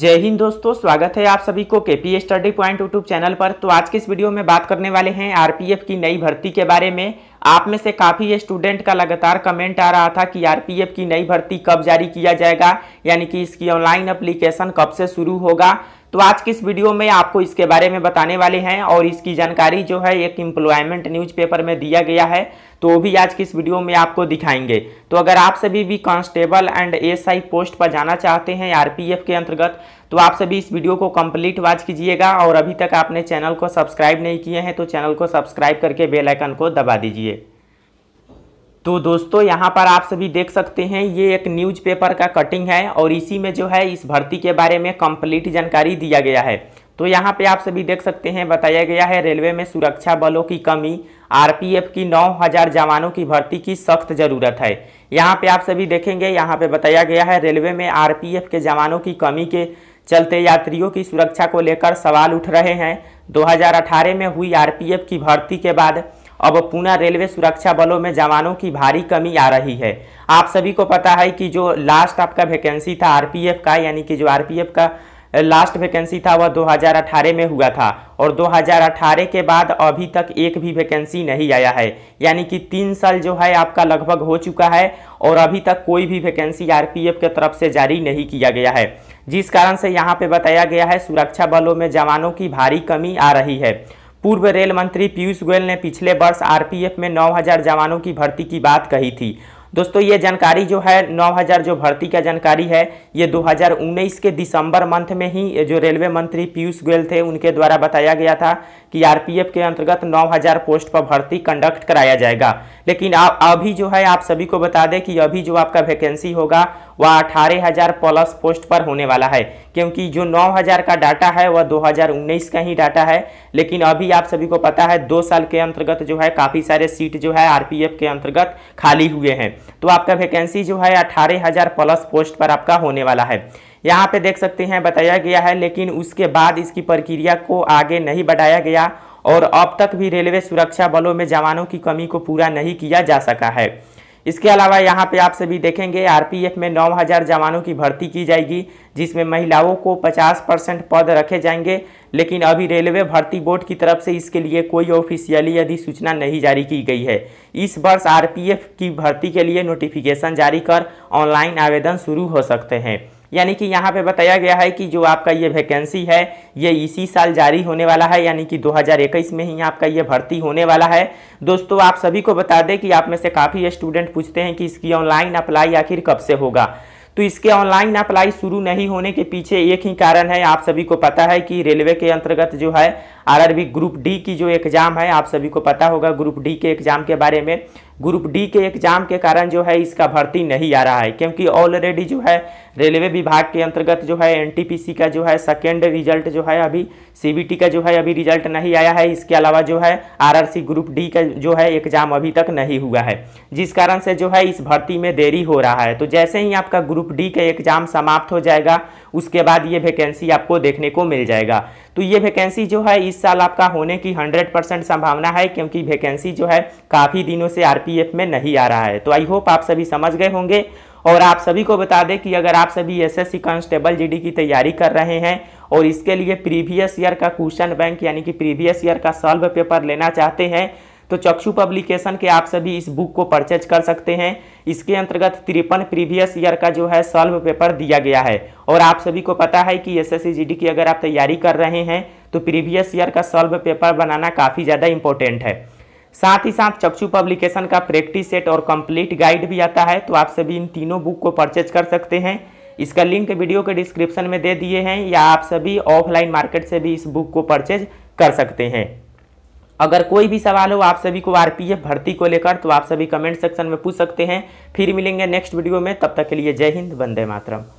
जय हिंद दोस्तों स्वागत है आप सभी को K P study point YouTube channel पर तो आज के इस वीडियो में बात करने वाले हैं आरपीएफ की नई भर्ती के बारे में आप में से काफ़ी स्टूडेंट का लगातार कमेंट आ रहा था कि आरपीएफ की नई भर्ती कब जारी किया जाएगा यानी कि इसकी ऑनलाइन अप्लीकेशन कब से शुरू होगा तो आज किस इस वीडियो में आपको इसके बारे में बताने वाले हैं और इसकी जानकारी जो है एक एम्प्लॉयमेंट न्यूज़पेपर में दिया गया है तो वो भी आज किस इस वीडियो में आपको दिखाएंगे तो अगर आप सभी भी कांस्टेबल एंड एसआई पोस्ट पर जाना चाहते हैं आरपीएफ के अंतर्गत तो आप सभी इस वीडियो को कंप्लीट वॉच कीजिएगा और अभी तक आपने चैनल को सब्सक्राइब नहीं किए हैं तो चैनल को सब्सक्राइब करके बेलाइकन को दबा दीजिए तो दोस्तों यहाँ पर आप सभी देख सकते हैं ये एक न्यूज़पेपर का कटिंग है और इसी में जो है इस भर्ती के बारे में कंप्लीट जानकारी दिया गया है तो यहाँ पे आप सभी देख सकते हैं बताया गया है रेलवे में सुरक्षा बलों की कमी आरपीएफ की 9000 जवानों की भर्ती की सख्त ज़रूरत है यहाँ पे आप सभी देखेंगे यहाँ पर बताया गया है रेलवे में आर के जवानों की कमी के चलते यात्रियों की सुरक्षा को लेकर सवाल उठ रहे हैं दो में हुई आर की भर्ती के बाद अब पूना रेलवे सुरक्षा बलों में जवानों की भारी कमी आ रही है आप सभी को पता है कि जो लास्ट आपका वैकेंसी था आरपीएफ का यानी कि जो आरपीएफ का लास्ट वैकेंसी था वह 2018 में हुआ था और 2018 के बाद अभी तक एक भी वैकेंसी नहीं आया है यानी कि तीन साल जो है आपका लगभग हो चुका है और अभी तक कोई भी वैकेंसी आरपीएफ के तरफ से जारी नहीं किया गया है जिस कारण से यहाँ पे बताया गया है सुरक्षा बलों में जवानों की भारी कमी आ रही है पूर्व रेल मंत्री पीयूष गोयल ने पिछले वर्ष आरपीएफ में 9000 जवानों की भर्ती की बात कही थी दोस्तों ये जानकारी जो है 9000 जो भर्ती का जानकारी है ये 2019 के दिसंबर मंथ में ही जो रेलवे मंत्री पीयूष गोयल थे उनके द्वारा बताया गया था कि आरपीएफ के अंतर्गत 9000 पोस्ट पर भर्ती कंडक्ट कराया जाएगा लेकिन आप अभी जो है आप सभी को बता दें कि अभी जो आपका वैकेंसी होगा वह अठारह हजार प्लस पोस्ट पर होने वाला है क्योंकि जो 9000 का डाटा है वह 2019 का ही डाटा है लेकिन अभी आप सभी को पता है दो साल के अंतर्गत जो है काफ़ी सारे सीट जो है आरपीएफ के अंतर्गत खाली हुए हैं तो आपका वैकेंसी जो है अठारह हज़ार प्लस पोस्ट पर आपका होने वाला है यहाँ पे देख सकते हैं बताया गया है लेकिन उसके बाद इसकी प्रक्रिया को आगे नहीं बढ़ाया गया और अब तक भी रेलवे सुरक्षा बलों में जवानों की कमी को पूरा नहीं किया जा सका है इसके अलावा यहाँ पे आप सभी देखेंगे आरपीएफ में 9000 जवानों की भर्ती की जाएगी जिसमें महिलाओं को 50 परसेंट पद रखे जाएंगे लेकिन अभी रेलवे भर्ती बोर्ड की तरफ से इसके लिए कोई ऑफिशियली अधिसूचना नहीं जारी की गई है इस वर्ष आरपीएफ की भर्ती के लिए नोटिफिकेशन जारी कर ऑनलाइन आवेदन शुरू हो सकते हैं यानी कि यहाँ पे बताया गया है कि जो आपका ये वैकेंसी है ये इसी साल जारी होने वाला है यानी कि 2021 में ही आपका ये भर्ती होने वाला है दोस्तों आप सभी को बता दें कि आप में से काफ़ी स्टूडेंट पूछते हैं कि इसकी ऑनलाइन अप्लाई आखिर कब से होगा तो इसके ऑनलाइन अप्लाई शुरू नहीं होने के पीछे एक ही कारण है आप सभी को पता है कि रेलवे के अंतर्गत जो है आरआरबी ग्रुप डी की जो एग्ज़ाम है आप सभी को पता होगा ग्रुप डी के एग्ज़ाम के बारे में ग्रुप डी के एग्ज़ाम के कारण जो है इसका भर्ती नहीं आ रहा है क्योंकि ऑलरेडी जो है रेलवे विभाग के अंतर्गत जो है एनटीपीसी का जो है सेकेंड रिजल्ट जो है अभी सीबीटी का जो है अभी रिजल्ट नहीं आया है इसके अलावा जो है आरआरसी ग्रुप डी का जो है एग्ज़ाम अभी तक नहीं हुआ है जिस कारण से जो है इस भर्ती में देरी हो रहा है तो जैसे ही आपका ग्रुप डी का एग्ज़ाम समाप्त हो जाएगा उसके बाद ये वैकेंसी आपको देखने को मिल जाएगा तो ये वैकेंसी जो है इस साल आपका होने की हंड्रेड परसेंट संभावना है क्योंकि वैकेंसी जो है काफ़ी दिनों से आरपीएफ में नहीं आ रहा है तो आई होप आप सभी समझ गए होंगे और आप सभी को बता दें कि अगर आप सभी एसएससी कांस्टेबल जीडी की तैयारी कर रहे हैं और इसके लिए प्रीवियस ईयर का क्वेश्चन बैंक यानी कि प्रीवियस ईयर का सॉल्व पेपर लेना चाहते हैं तो चक्षु पब्लिकेशन के आप सभी इस बुक को परचेज कर सकते हैं इसके अंतर्गत तिरपन प्रीवियस ईयर का जो है सॉल्व पेपर दिया गया है और आप सभी को पता है कि एस एस की अगर आप तैयारी कर रहे हैं तो प्रीवियस ईयर का सॉल्व पेपर बनाना काफ़ी ज़्यादा इंपॉर्टेंट है साथ ही साथ चक्षु पब्लिकेशन का प्रैक्टिस सेट और कंप्लीट गाइड भी आता है तो आप सभी इन तीनों बुक को परचेज कर सकते हैं इसका लिंक वीडियो के डिस्क्रिप्शन में दे दिए हैं या आप सभी ऑफलाइन मार्केट से भी इस बुक को परचेज कर सकते हैं अगर कोई भी सवाल हो आप सभी को आरपीएफ भर्ती को लेकर तो आप सभी कमेंट सेक्शन में पूछ सकते हैं फिर मिलेंगे नेक्स्ट वीडियो में तब तक के लिए जय हिंद वंदे मातरम